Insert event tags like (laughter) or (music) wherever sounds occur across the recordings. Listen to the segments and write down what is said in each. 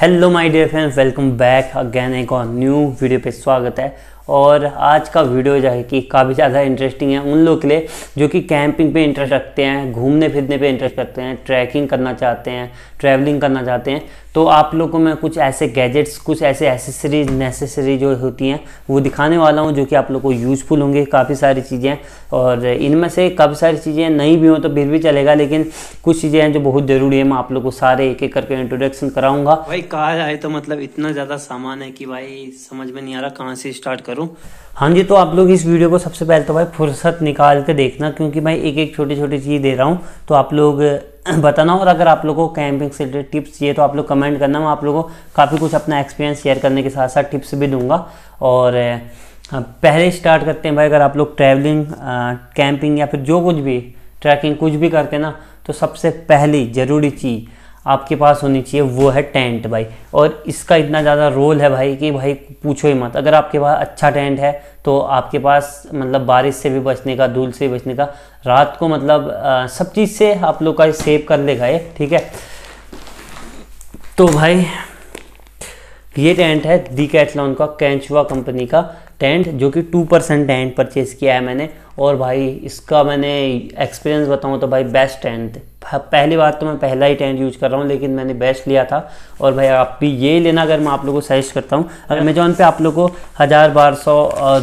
hello my dear friends welcome back again एक और new video पे स्वागत है और आज का वीडियो जो है कि काफ़ी ज़्यादा इंटरेस्टिंग है उन लोग के लिए जो कि कैंपिंग पे इंटरेस्ट रखते हैं घूमने फिरने पे इंटरेस्ट रखते हैं ट्रैकिंग करना चाहते हैं ट्रैवलिंग करना चाहते हैं तो आप लोग को मैं कुछ ऐसे गैजेट्स कुछ ऐसे एसेसरीज नेसेसरी जो होती हैं वो दिखाने वाला हूँ जो कि आप लोग को यूजफुल होंगे काफ़ी सारी चीज़ें और इनमें से काफ़ी सारी चीज़ें नहीं भी हों तो फिर भी चलेगा लेकिन कुछ चीज़ें हैं जो बहुत ज़रूरी है मैं आप लोग को सारे एक एक करके इंट्रोडक्शन कराऊंगा भाई कहा जाए तो मतलब इतना ज़्यादा सामान है कि भाई समझ में नहीं आ रहा कहाँ से स्टार्ट करूँ हाँ जी तो आप लोग इस वीडियो को सबसे पहले तो भाई फुर्सत निकाल के देखना क्योंकि भाई एक एक छोटी छोटी चीज़ दे रहा हूँ तो आप लोग (clears throat) बताना और अगर आप लोगों को कैंपिंग से रिलेटेड टिप्स चाहिए तो आप लोग कमेंट करना मैं आप लोगों को काफ़ी कुछ अपना एक्सपीरियंस शेयर करने के साथ साथ टिप्स भी दूंगा और पहले स्टार्ट करते हैं भाई अगर आप लोग ट्रैवलिंग कैंपिंग या फिर जो कुछ भी ट्रैकिंग कुछ भी करते हैं ना तो सबसे पहली ज़रूरी चीज़ आपके पास होनी चाहिए वो है टेंट भाई और इसका इतना ज़्यादा रोल है भाई कि भाई पूछो ही मत अगर आपके पास अच्छा टेंट है तो आपके पास मतलब बारिश से भी बचने का धूल से भी बचने का रात को मतलब आ, सब चीज़ से आप लोग का सेव कर लेगा ये ठीक है तो भाई ये टेंट है दी कैथलॉन का कैंचुआ कंपनी का टेंट जो कि टू परसेंट टेंट परचेज़ किया है मैंने और भाई इसका मैंने एक्सपीरियंस बताऊँ तो भाई बेस्ट टेंट पहली बार तो मैं पहला ही टेंट यूज कर रहा हूँ लेकिन मैंने बेस्ट लिया था और भाई आप भी ये लेना अगर मैं आप लोगों को सजेस्ट करता हूँ अमेजोन पे आप लोगों को हज़ार बारह सौ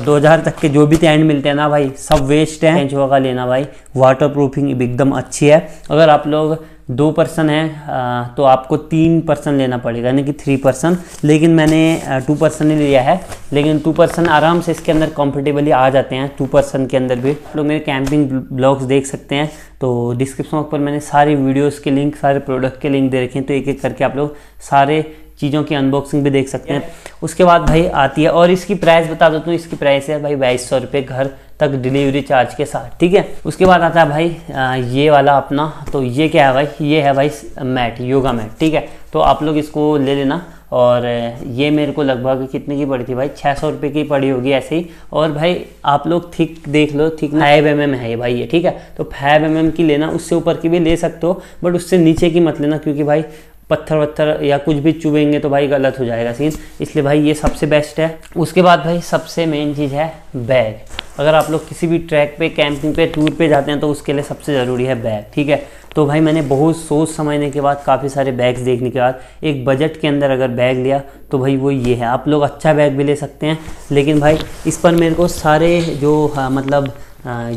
दो हज़ार तक के जो भी टेंट मिलते हैं ना भाई सब वेस्ट है टेंट वगैरह लेना भाई वाटर प्रूफिंग एकदम अच्छी है अगर आप लोग दो पर्सन है तो आपको तीन पर्सन लेना पड़ेगा यानी कि थ्री पर्सन लेकिन मैंने टू पर्सन ही लिया है लेकिन टू पर्सन आराम से इसके अंदर कंफर्टेबली आ जाते हैं टू पर्सन के अंदर भी लोग मेरे कैंपिंग ब्लॉग्स देख सकते हैं तो डिस्क्रिप्शन पर मैंने सारी वीडियोस के लिंक सारे प्रोडक्ट के लिंक दे रखे हैं तो एक एक करके आप लोग सारे चीज़ों की अनबॉक्सिंग भी देख सकते हैं उसके बाद भाई आती है और इसकी प्राइस बता देता हूँ इसकी प्राइस है भाई बाईस सौ रुपये घर तक डिलीवरी चार्ज के साथ ठीक है उसके बाद आता है भाई आ, ये वाला अपना तो ये क्या है भाई ये है भाई मैट योगा मैट ठीक है तो आप लोग इसको ले लेना और ये मेरे को लगभग कितने की पड़ी थी भाई छः सौ रुपये की पड़ी होगी ऐसे ही और भाई आप लोग थिक देख लो थिक फाइव एम एम है ये भाई ये ठीक है तो फाइव एम एम की लेना उससे ऊपर की भी ले सकते हो बट उससे नीचे की मत लेना क्योंकि भाई पत्थर वत्थर या कुछ भी चुभेंगे तो भाई गलत हो जाएगा सीन इसलिए भाई ये सबसे बेस्ट है उसके बाद भाई सबसे मेन चीज़ है बैग अगर आप लोग किसी भी ट्रैक पे कैंपिंग पे टूर पे जाते हैं तो उसके लिए सबसे ज़रूरी है बैग ठीक है तो भाई मैंने बहुत सोच समझने के बाद काफ़ी सारे बैग्स देखने के बाद एक बजट के अंदर अगर बैग लिया तो भाई वो ये है आप लोग अच्छा बैग भी ले सकते हैं लेकिन भाई इस पर मेरे को सारे जो हाँ, मतलब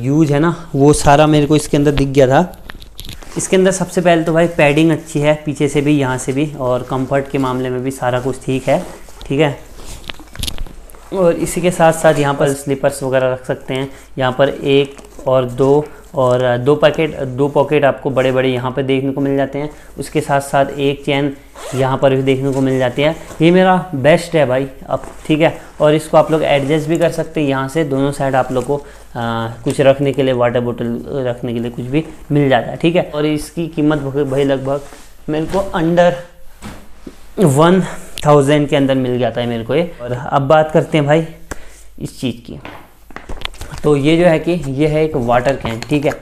यूज हाँ, है ना वो सारा मेरे को इसके अंदर दिख गया था इसके अंदर सबसे पहले तो भाई पैडिंग अच्छी है पीछे से भी यहाँ से भी और कंफर्ट के मामले में भी सारा कुछ ठीक है ठीक है और इसी के साथ साथ यहाँ पर स्लीपर्स वगैरह रख सकते हैं यहाँ पर एक और दो और दो पैकेट दो पॉकेट आपको बड़े बड़े यहाँ पर देखने को मिल जाते हैं उसके साथ साथ एक चैन यहाँ पर भी देखने को मिल जाती है ये मेरा बेस्ट है भाई अब ठीक है और इसको आप लोग एडजस्ट भी कर सकते हैं यहाँ से दोनों साइड आप लोग को आ, कुछ रखने के लिए वाटर बोतल रखने के लिए कुछ भी मिल जाता है ठीक है और इसकी कीमत भाई लगभग मेरे को अंडर वन थाउजेंड के अंदर मिल जाता है मेरे को ये और अब बात करते हैं भाई इस चीज़ की तो ये जो है कि ये है एक वाटर कैन ठीक है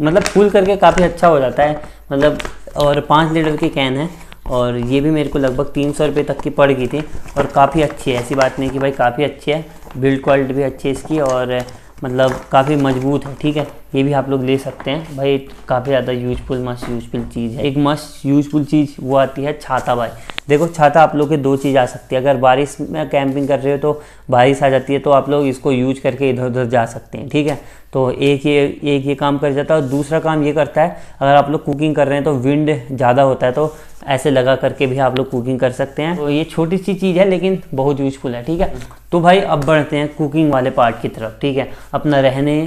मतलब फूल करके काफ़ी अच्छा हो जाता है मतलब और पाँच लीटर की कैन है और ये भी मेरे को लगभग तीन सौ रुपये तक की पड़ गई थी और काफ़ी अच्छी है ऐसी बात नहीं कि भाई काफ़ी अच्छी है बिल्ड क्वालिटी भी अच्छी है इसकी और मतलब काफ़ी मजबूत है ठीक है ये भी आप लोग ले सकते हैं भाई काफ़ी ज़्यादा यूजफुल मस्त यूजफुल चीज़ है एक मस्त यूजफुल चीज़ वो आती है छाता भाई देखो छाता आप लोग के दो चीज़ आ सकती है अगर बारिश में कैंपिंग कर रहे हो तो बारिश आ जाती है तो आप लोग इसको यूज करके इधर उधर जा सकते हैं ठीक है तो एक ये एक ये काम कर जाता है और दूसरा काम ये करता है अगर आप लोग कुकिंग कर रहे हैं तो विंड ज़्यादा होता है तो ऐसे लगा करके भी आप लोग कुकिंग कर सकते हैं तो ये छोटी सी चीज़ है लेकिन बहुत यूजफुल है ठीक है तो भाई अब बढ़ते हैं कुकिंग वाले पार्ट की तरफ ठीक है अपना रहने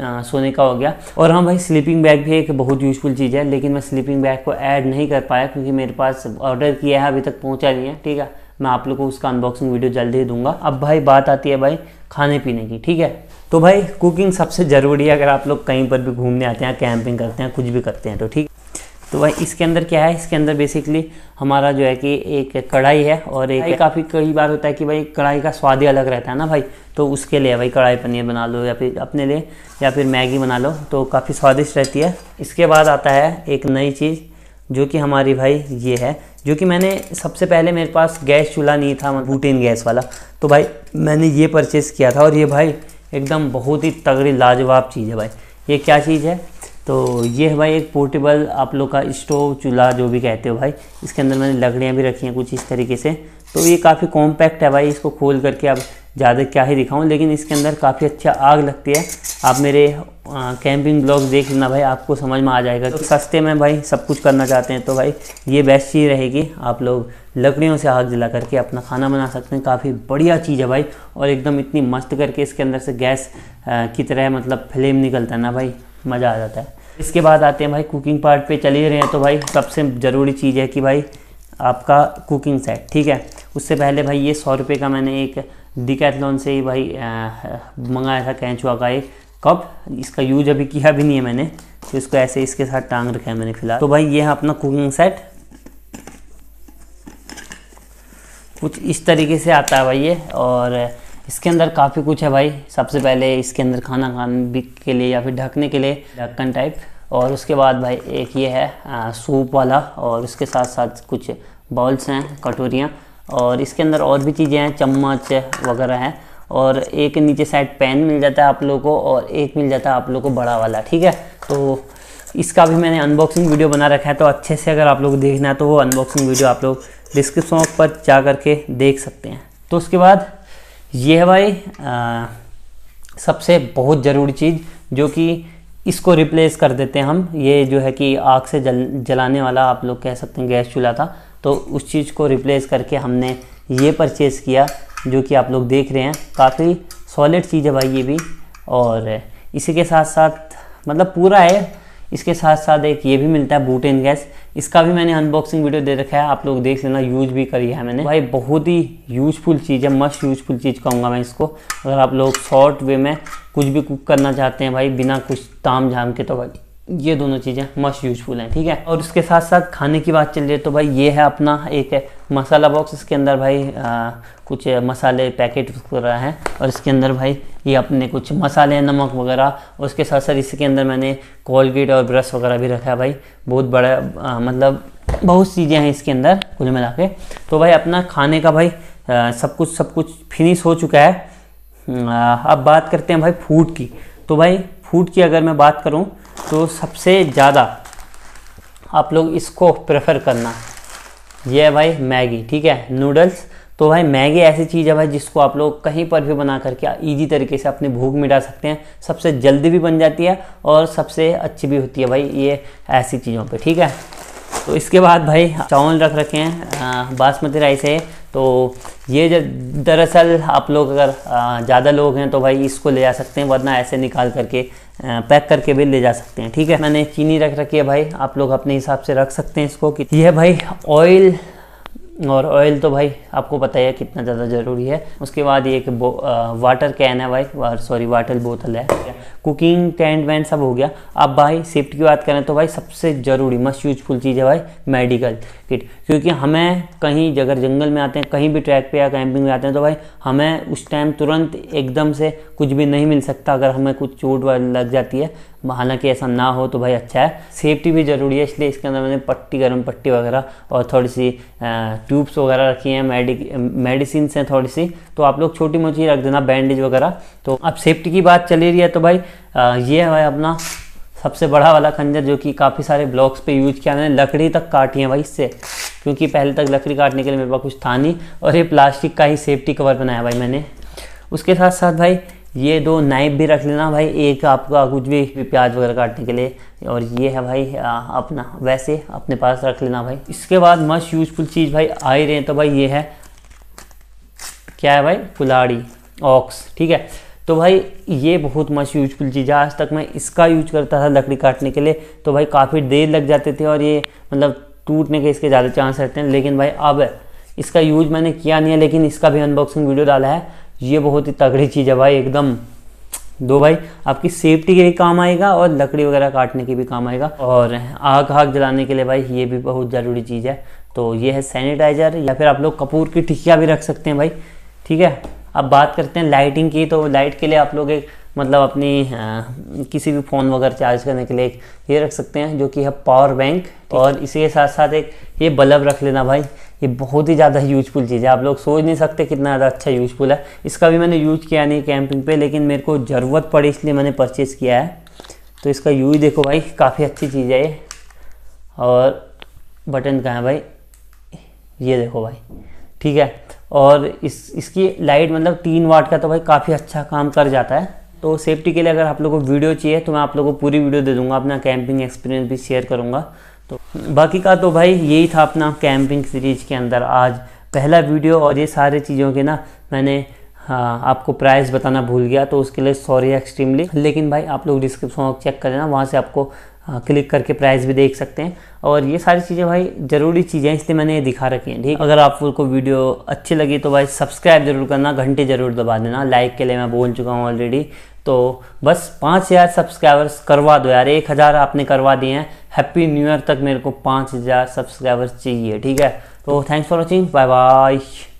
आ, सोने का हो गया और हाँ भाई स्लीपिंग बैग भी एक बहुत यूजफुल चीज़ है लेकिन मैं स्लीपिंग बैग को ऐड नहीं कर पाया क्योंकि मेरे पास ऑर्डर किया है अभी तक पहुँचा नहीं है ठीक है मैं आप लोग को उसका अनबॉक्सिंग वीडियो जल्द ही दूंगा अब भाई बात आती है भाई खाने पीने की ठीक है तो भाई कुकिंग सबसे ज़रूरी है अगर आप लोग कहीं पर भी घूमने आते हैं कैंपिंग करते हैं कुछ भी करते हैं तो ठीक है तो भाई इसके अंदर क्या है इसके अंदर बेसिकली हमारा जो है कि एक कढ़ाई है और एक काफ़ी कई बार होता है कि भाई कढ़ाई का स्वाद ही अलग रहता है ना भाई तो उसके लिए भाई कढ़ाई पनीर बना लो या फिर अपने लिए या फिर मैगी बना लो तो काफ़ी स्वादिष्ट रहती है इसके बाद आता है एक नई चीज़ जो कि हमारी भाई ये है जो कि मैंने सबसे पहले मेरे पास गैस चूल्हा नहीं था बूटीन मतलब बूटेन गैस वाला तो भाई मैंने ये परचेज़ किया था और ये भाई एकदम बहुत ही तगड़ी लाजवाब चीज़ है भाई ये क्या चीज़ है तो ये है भाई एक पोर्टेबल आप लोग का स्टोव चूल्हा जो भी कहते हो भाई इसके अंदर मैंने लकड़ियाँ भी रखी हैं कुछ इस तरीके से तो ये काफ़ी कॉम्पैक्ट है भाई इसको खोल करके आप ज़्यादा क्या ही दिखाऊँ लेकिन इसके अंदर काफ़ी अच्छा आग लगती है आप मेरे आ, कैंपिंग ब्लॉग देख लेना भाई आपको समझ में आ जाएगा तो सस्ते में भाई सब कुछ करना चाहते हैं तो भाई ये बेस्ट चीज़ रहेगी आप लोग लकड़ियों से आग जला करके अपना खाना बना सकते हैं काफ़ी बढ़िया चीज़ है भाई और एकदम इतनी मस्त करके इसके अंदर से गैस आ, की तरह मतलब फ्लेम निकलता है ना भाई मज़ा आ जाता है इसके बाद आते हैं भाई कुकिंग पार्ट पे चले रहे हैं तो भाई सबसे ज़रूरी चीज़ है कि भाई आपका कुकिंग सेट ठीक है उससे पहले भाई ये सौ रुपये का मैंने एक डिकैथलॉन से ही भाई मंगाया था कैंचुआ का एक कप इसका यूज अभी किया भी नहीं है मैंने तो इसको ऐसे इसके साथ टांग रखा है मैंने फिलहाल तो भाई ये है अपना कुकिंग सेट कुछ इस तरीके से आता है भाई ये और इसके अंदर काफ़ी कुछ है भाई सबसे पहले इसके अंदर खाना खाने के लिए या फिर ढकने के लिए ढक्कन टाइप और उसके बाद भाई एक ये है सूप वाला और उसके साथ साथ कुछ बाउल्स हैं कटोरियाँ और इसके अंदर और भी चीज़ें हैं चम्मच वगैरह हैं और एक नीचे साइड पेन मिल जाता है आप लोगों को और एक मिल जाता है आप लोगों को बड़ा वाला ठीक है तो इसका भी मैंने अनबॉक्सिंग वीडियो बना रखा है तो अच्छे से अगर आप लोग देखना है तो वो अनबॉक्सिंग वीडियो आप लोग डिस्क्रिप्शन पर जा करके देख सकते हैं तो उसके बाद ये है भाई आ, सबसे बहुत ज़रूरी चीज़ जो कि इसको रिप्लेस कर देते हैं हम ये जो है कि आग से जल जलाने वाला आप लोग कह सकते हैं गैस चूल्हा था तो उस चीज़ को रिप्लेस करके हमने ये परचेज़ किया जो कि आप लोग देख रहे हैं काफ़ी सॉलिड चीज़ है भाई ये भी और इसी के साथ साथ मतलब पूरा है इसके साथ साथ एक ये भी मिलता है बूटेन गैस इसका भी मैंने अनबॉक्सिंग वीडियो दे रखा है आप लोग देख लेना यूज भी करी है मैंने भाई बहुत ही यूजफुल चीज़ है मस्ट यूजफुल चीज़ कहूँगा मैं इसको अगर आप लोग शॉर्ट वे में कुछ भी कुक करना चाहते हैं भाई बिना कुछ ताम झाम के तो भाई ये दोनों चीज़ें मस्ट यूजफुल हैं ठीक है और उसके साथ साथ खाने की बात चल रही है तो भाई ये है अपना एक मसाला बॉक्स इसके अंदर भाई आ, कुछ मसाले पैकेट वगैरह हैं और इसके अंदर भाई ये अपने कुछ मसाले नमक वगैरह और उसके साथ साथ इसके अंदर मैंने कोलगेट और ब्रश वगैरह भी रखा है भाई बहुत बड़ा आ, मतलब बहुत चीज़ें हैं इसके अंदर कुल मिला के तो भाई अपना खाने का भाई आ, सब कुछ सब कुछ फिनिश हो चुका है अब बात करते हैं भाई फूड की तो भाई फूड की अगर मैं बात करूँ तो सबसे ज़्यादा आप लोग इसको प्रेफर करना ये है भाई मैगी ठीक है नूडल्स तो भाई मैगी ऐसी चीज़ है भाई जिसको आप लोग कहीं पर भी बना करके ईजी तरीके से अपनी भूख मिटा सकते हैं सबसे जल्दी भी बन जाती है और सबसे अच्छी भी होती है भाई ये ऐसी चीज़ों पे ठीक है तो इसके बाद भाई चावल रख रखे हैं बासमती राइस है तो ये दरअसल आप लोग अगर ज़्यादा लोग हैं तो भाई इसको ले जा सकते हैं वरना ऐसे निकाल करके पैक करके भी ले जा सकते हैं ठीक है मैंने चीनी रख रखी है भाई आप लोग अपने हिसाब से रख सकते हैं इसको कि यह भाई ऑयल और ऑयल तो भाई आपको पता है कितना ज़्यादा ज़रूरी है उसके बाद ये एक आ, वाटर कैन है भाई सॉरी वाटर बोतल है कुकिंग टेंट वैंट सब हो गया अब भाई सेफ्टी की बात करें तो भाई सबसे ज़रूरी मस्ट यूजफुल चीज़ है भाई मेडिकल किट क्योंकि हमें कहीं जगह जंगल में आते हैं कहीं भी ट्रैक पे या कैंपिंग में आते हैं तो भाई हमें उस टाइम तुरंत एकदम से कुछ भी नहीं मिल सकता अगर हमें कुछ चोट लग जाती है हालांकि ऐसा ना हो तो भाई अच्छा है सेफ्टी भी ज़रूरी है इसलिए इसके अंदर मैंने पट्टी गर्म पट्टी वगैरह और थोड़ी सी ट्यूब्स वगैरह रखी हैं मेडिक मेडिसिन हैं थोड़ी सी तो आप लोग छोटी मोटी रख देना बैंडेज वगैरह तो अब सेफ्टी की बात चली रही है तो भाई आ, ये है भाई अपना सबसे बड़ा वाला खंजर जो कि काफ़ी सारे ब्लॉक्स पे यूज किया मैंने लकड़ी तक काटी है भाई इससे क्योंकि पहले तक लकड़ी काटने के लिए मेरे पास कुछ था नहीं और ये प्लास्टिक का ही सेफ्टी कवर बनाया भाई मैंने उसके साथ साथ भाई ये दो नाइफ भी रख लेना भाई एक आपका कुछ भी प्याज वगैरह काटने के लिए और ये है भाई अपना वैसे अपने पास रख लेना भाई इसके बाद मस्ट यूजफुल चीज़ भाई आ ही रहे हैं तो भाई ये है क्या है भाई कुलाड़ी ऑक्स ठीक है तो भाई ये बहुत मस्त यूजफुल चीज़ है आज तक मैं इसका यूज करता था लकड़ी काटने के लिए तो भाई काफ़ी देर लग जाते थे और ये मतलब टूटने के इसके ज़्यादा चांस रहते हैं लेकिन भाई अब इसका यूज मैंने किया नहीं है लेकिन इसका भी अनबॉक्सिंग वीडियो डाला है ये बहुत ही तगड़ी चीज़ है भाई एकदम दो भाई आपकी सेफ्टी के भी काम आएगा और लकड़ी वगैरह काटने के भी काम आएगा और आग आग जलाने के लिए भाई ये भी बहुत ज़रूरी चीज़ है तो ये है सैनिटाइज़र या फिर आप लोग कपूर की टिकिया भी रख सकते हैं भाई ठीक है अब बात करते हैं लाइटिंग की तो लाइट के लिए आप लोग एक मतलब अपनी आ, किसी भी फ़ोन वगैरह चार्ज करने के लिए ये रख सकते हैं जो कि है पावर बैंक और इसी के साथ साथ एक ये बल्ब रख लेना भाई ये बहुत ही ज़्यादा यूजफुल चीज़ है आप लोग सोच नहीं सकते कितना ज़्यादा अच्छा यूजफुल है इसका भी मैंने यूज किया नहीं कैंपिंग पे लेकिन मेरे को ज़रूरत पड़ी इसलिए मैंने परचेज़ किया है तो इसका यूज देखो भाई काफ़ी अच्छी चीज़ है ये और बटन कहाँ है भाई ये देखो भाई ठीक है और इस इसकी लाइट मतलब तीन वाट का तो भाई काफ़ी अच्छा काम कर जाता है तो सेफ्टी के लिए अगर आप लोगों को वीडियो चाहिए तो मैं आप लोगों को पूरी वीडियो दे दूंगा अपना कैंपिंग एक्सपीरियंस भी शेयर करूंगा तो बाकी का तो भाई यही था अपना कैंपिंग सीरीज के अंदर आज पहला वीडियो और ये सारे चीज़ों के ना मैंने हाँ आपको प्राइस बताना भूल गया तो उसके लिए सॉरी एक्सट्रीमली लेकिन भाई आप लोग डिस्क्रिप्शन बॉक्स चेक कर लेना वहाँ से आपको क्लिक हाँ, करके प्राइस भी देख सकते हैं और ये सारी चीज़ें भाई ज़रूरी चीज़ें इसलिए मैंने ये दिखा रखी हैं ठीक अगर आपको वीडियो अच्छी लगी तो भाई सब्सक्राइब जरूर करना घंटे ज़रूर दबा देना लाइक के लिए मैं बोल चुका हूँ ऑलरेडी तो बस पाँच हज़ार सब्सक्राइबर्स करवा दो यार एक हज़ार आपने करवा दिए हैं हैप्पी न्यू ईयर तक मेरे को पाँच हज़ार सब्सक्राइबर्स चाहिए ठीक है तो thanks for watching bye bye